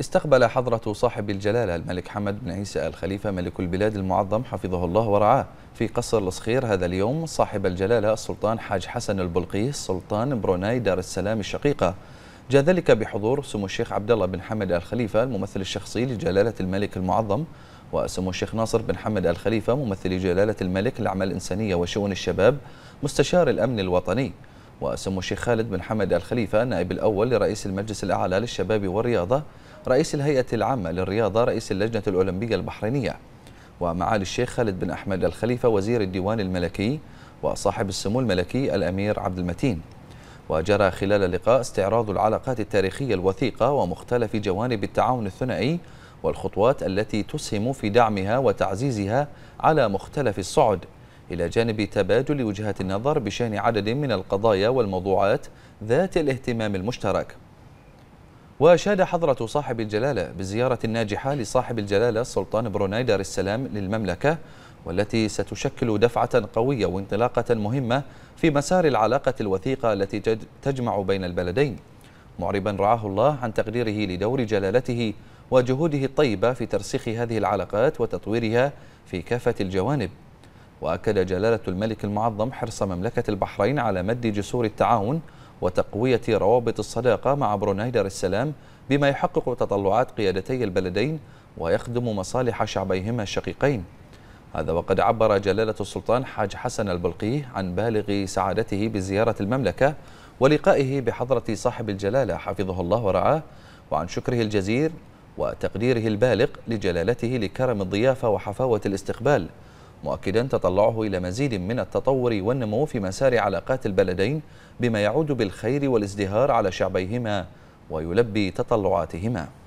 استقبل حضرة صاحب الجلالة الملك حمد بن عيسى الخليفة ملك البلاد المعظم حفظه الله ورعاه في قصر الصخير هذا اليوم صاحب الجلالة السلطان حاج حسن البلقيس سلطان بروناي دار السلام الشقيقة جاء ذلك بحضور سمو الشيخ عبد الله بن حمد الخليفة الممثل الشخصي لجلالة الملك المعظم وسمو الشيخ ناصر بن حمد الخليفة ممثل جلالة الملك للأعمال الإنسانية وشؤون الشباب مستشار الأمن الوطني وسمو الشيخ خالد بن حمد الخليفة نائب الأول لرئيس المجلس الأعلى للشباب والرياضة رئيس الهيئة العامة للرياضة رئيس اللجنة الأولمبية البحرينية ومعالي الشيخ خالد بن أحمد الخليفة وزير الديوان الملكي وصاحب السمو الملكي الأمير عبد المتين وجرى خلال اللقاء استعراض العلاقات التاريخية الوثيقة ومختلف جوانب التعاون الثنائي والخطوات التي تسهم في دعمها وتعزيزها على مختلف الصعد إلى جانب تبادل وجهات النظر بشأن عدد من القضايا والموضوعات ذات الاهتمام المشترك وأشاد حضرة صاحب الجلالة بالزيارة الناجحة لصاحب الجلالة السلطان بروناي دار السلام للمملكة والتي ستشكل دفعة قوية وانطلاقة مهمة في مسار العلاقة الوثيقة التي تجمع بين البلدين معربا رعاه الله عن تقديره لدور جلالته وجهوده الطيبة في ترسيخ هذه العلاقات وتطويرها في كافة الجوانب وأكد جلالة الملك المعظم حرص مملكة البحرين على مد جسور التعاون وتقوية روابط الصداقة مع بروناي دار السلام بما يحقق تطلعات قيادتي البلدين ويخدم مصالح شعبيهما الشقيقين هذا وقد عبر جلالة السلطان حاج حسن البلقي عن بالغ سعادته بزيارة المملكة ولقائه بحضرة صاحب الجلالة حفظه الله ورعاه وعن شكره الجزير وتقديره البالغ لجلالته لكرم الضيافة وحفاوة الاستقبال مؤكدا تطلعه إلى مزيد من التطور والنمو في مسار علاقات البلدين بما يعود بالخير والازدهار على شعبيهما ويلبي تطلعاتهما